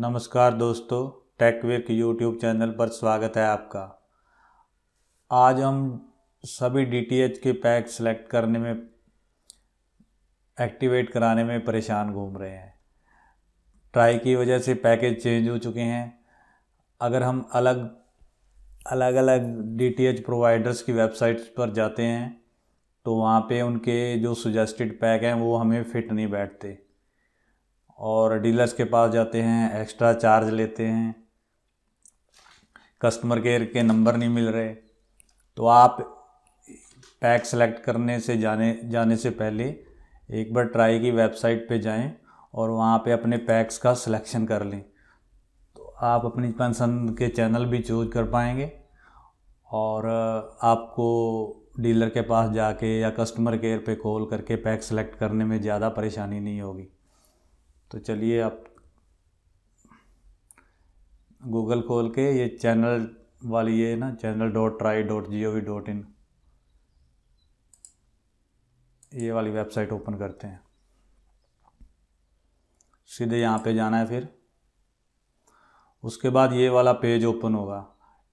नमस्कार दोस्तों टेकवेयर के यूट्यूब चैनल पर स्वागत है आपका आज हम सभी डीटीएच के पैक सेलेक्ट करने में एक्टिवेट कराने में परेशान घूम रहे हैं ट्राई की वजह से पैकेज चेंज हो चुके हैं अगर हम अलग अलग अलग डीटीएच प्रोवाइडर्स की वेबसाइट्स पर जाते हैं तो वहाँ पे उनके जो सुजेस्टेड पैक हैं वो हमें फिट नहीं बैठते और डीलर्स के पास जाते हैं एक्स्ट्रा चार्ज लेते हैं कस्टमर केयर के नंबर नहीं मिल रहे तो आप पैक सेलेक्ट करने से जाने जाने से पहले एक बार ट्राई की वेबसाइट पे जाएं और वहाँ पे अपने पैक्स का सिलेक्शन कर लें तो आप अपनी पसंद के चैनल भी चूज कर पाएंगे और आपको डीलर के पास जाके या कस्टमर केयर पे कॉल करके पैक सेलेक्ट करने में ज़्यादा परेशानी नहीं होगी तो चलिए आप गूगल खोल के ये चैनल वाली ये ना channel dot TRAI dot G O V dot in ये वाली वेबसाइट ओपन करते हैं सीधे यहाँ पे जाना है फिर उसके बाद ये वाला पेज ओपन होगा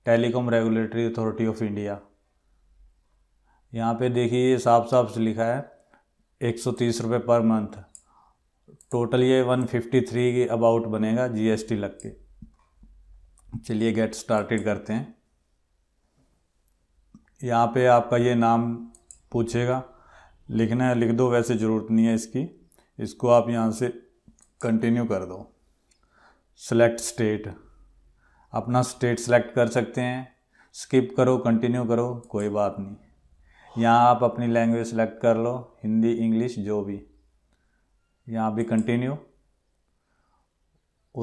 telecom regulatory authority of India यहाँ पे देखिए ये साफ साफ लिखा है एक सौ तीस रुपये पर मंथ टोटल ये 153 के अबाउट बनेगा जीएसटी लग के चलिए गेट स्टार्टेड करते हैं यहाँ पे आपका ये नाम पूछेगा लिखना है लिख दो वैसे ज़रूरत नहीं है इसकी इसको आप यहाँ से कंटिन्यू कर दो सेलेक्ट स्टेट अपना स्टेट सेलेक्ट कर सकते हैं स्किप करो कंटिन्यू करो कोई बात नहीं यहाँ आप अपनी लैंग्वेज सेलेक्ट कर लो हिंदी इंग्लिश जो भी यहाँ भी कंटिन्यू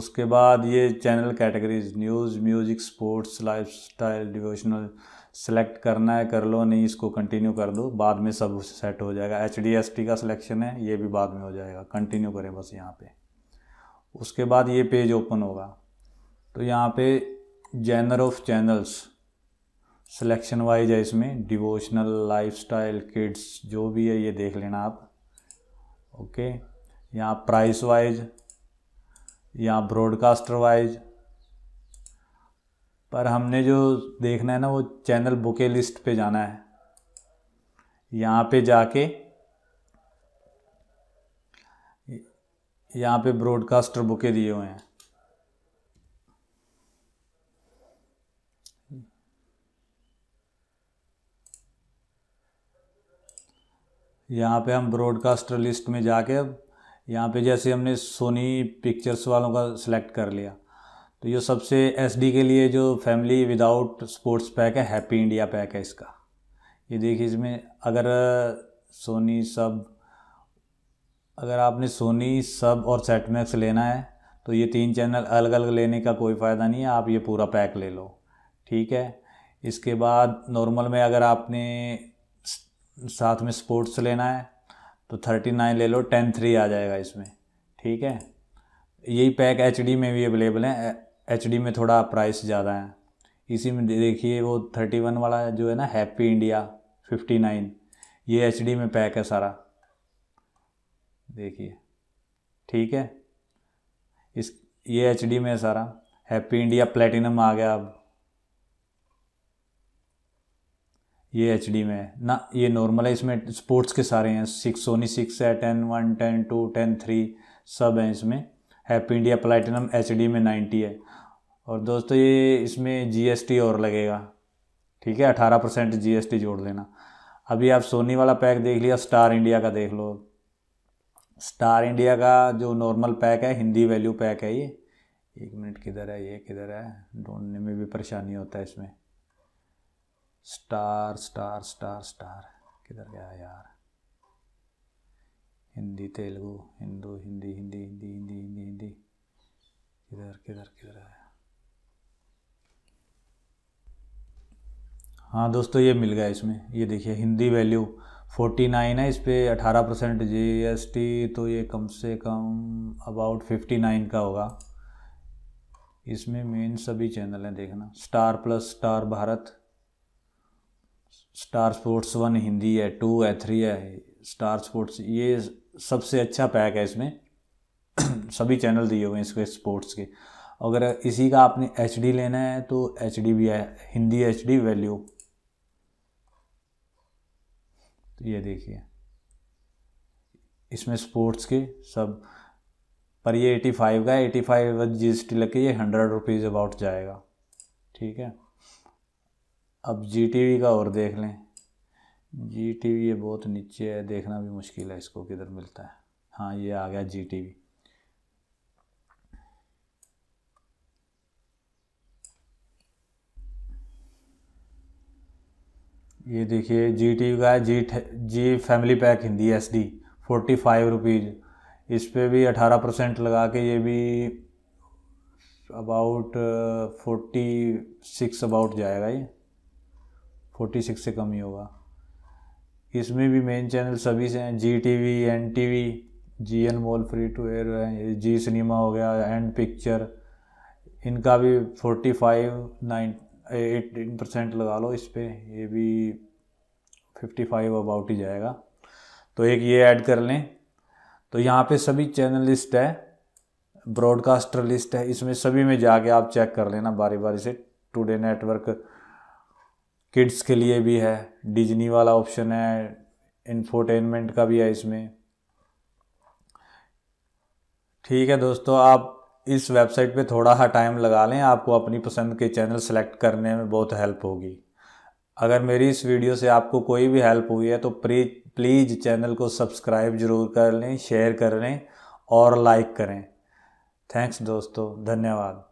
उसके बाद ये channel categories news music sports lifestyle devotional select करना है कर लो नहीं इसको कंटिन्यू कर दो बाद में सब सेट हो जाएगा एच डी एस टी का सिलेक्शन है ये भी बाद में हो जाएगा कंटिन्यू करें बस यहाँ पे उसके बाद ये पेज ओपन होगा तो यहाँ पे genre of channels selection wise है इसमें डिवोशनल लाइफस्टाइल किड्स जो भी है ये देख लेना आप ओके okay. या प्राइस वाइज या ब्रॉडकास्टर वाइज पर हमने जो देखना है ना वो चैनल बुके लिस्ट पे जाना है यहाँ पे जाके यहाँ पे ब्रॉडकास्टर बुके दिए हुए हैं यहाँ पे हम ब्रॉडकास्टर लिस्ट में जाके यहाँ पे जैसे हमने सोनी पिक्चर्स वालों का सिलेक्ट कर लिया तो ये सबसे एस के लिए जो फैमिली विदाउट स्पोर्ट्स पैक है हैप्पी इंडिया पैक है इसका ये देखिए इसमें अगर सोनी uh, सब अगर आपने सोनी सब और सेटमैक्स लेना है तो ये तीन चैनल अलग अलग लेने का कोई फ़ायदा नहीं है आप ये पूरा पैक ले लो ठीक है इसके बाद नॉर्मल में अगर आपने साथ में स्पोर्ट्स लेना है तो थर्टी नाइन ले लो टेन थ्री आ जाएगा इसमें ठीक है यही पैक एच में भी अवेलेबल है एच में थोड़ा प्राइस ज़्यादा है इसी में देखिए वो थर्टी वन वाला जो है ना हैप्पी इंडिया फिफ्टी नाइन ये एच में पैक है सारा देखिए ठीक है इस ये एच में सारा हैप्पी इंडिया प्लेटिनम आ गया अब ये एच डी में ना ये नॉर्मल है इसमें स्पोर्ट्स के सारे हैं सिक्स सोनी सिक्स है ten one ten two ten three सब हैं इसमें happy India platinum H D में नाइन्टी है और दोस्तों ये इसमें टी और लगेगा ठीक है अठारह परसेंट जी जोड़ लेना अभी आप सोनी वाला पैक देख लिया स्टार इंडिया का देख लो स्टार इंडिया का जो नॉर्मल पैक है हिंदी वैल्यू पैक है ये एक मिनट किधर है ये किधर है ढूंढने में भी परेशानी होता है इसमें स्टार स्टार स्टार स्टार किधर गया यार हिंदी तेलुगु हिंदू हिंदी हिंदी हिंदी हिंदी हिंदी हिंदी किधर किधर किधर है हाँ दोस्तों ये मिल गया इसमें ये देखिए हिंदी वैल्यू फोर्टी नाइन है इस पर अठारह परसेंट जी एस टी तो ये कम से कम अबाउट फिफ्टी नाइन का होगा इसमें मेन सभी चैनल हैं देखना Star Plus Star Bharat Star Sports one Hindi है टू है थ्री है स्टार स्पोर्ट्स ये सबसे अच्छा पैक है इसमें सभी चैनल दिए हुए हैं इसके स्पोर्ट्स के अगर इसी का आपने एच लेना है तो एच भी है हिंदी एच वैल्यू तो ये देखिए इसमें स्पोर्ट्स के सब पर ये 85 का eighty five G S T लग के ये हंड्रेड रुपीज़ अबाउट जाएगा ठीक है अब जी टी वी का और देख लें जी टी वी ये बहुत नीचे है देखना भी मुश्किल है इसको किधर मिलता है हाँ ये आ गया जी टी वी ये देखिए जी टी का है Zee Zee family pack Hindi S D forty five rupees इस पर भी अठारह परसेंट लगा के ये भी अबाउट फोर्टी सिक्स अबाउट जाएगा ये फोर्टी सिक्स से कम ही होगा इसमें भी मेन चैनल सभी से हैं Zee T V N T V Zee N मॉल free to air Zee Cinema हो गया एंड पिक्चर इनका भी forty five nine eighteen percent लगा लो इस पर ये भी फिफ्टी फाइव अबाउट ही जाएगा तो एक ये ऐड कर लें तो यहाँ पे सभी चैनल लिस्ट है ब्रॉडकास्टर लिस्ट है इसमें सभी में जाके आप चेक कर लेना बारी बारी से टुडे नेटवर्क किड्स के लिए भी है डिजनी वाला ऑप्शन है इन्फोटेनमेंट का भी है इसमें ठीक है दोस्तों आप इस वेबसाइट पे थोड़ा सा टाइम लगा लें आपको अपनी पसंद के चैनल सेलेक्ट करने में बहुत हेल्प होगी अगर मेरी इस वीडियो से आपको कोई भी हेल्प हुई है तो प्लीज़ चैनल को सब्सक्राइब जरूर कर लें शेयर कर लें और लाइक करें थैंक्स दोस्तों धन्यवाद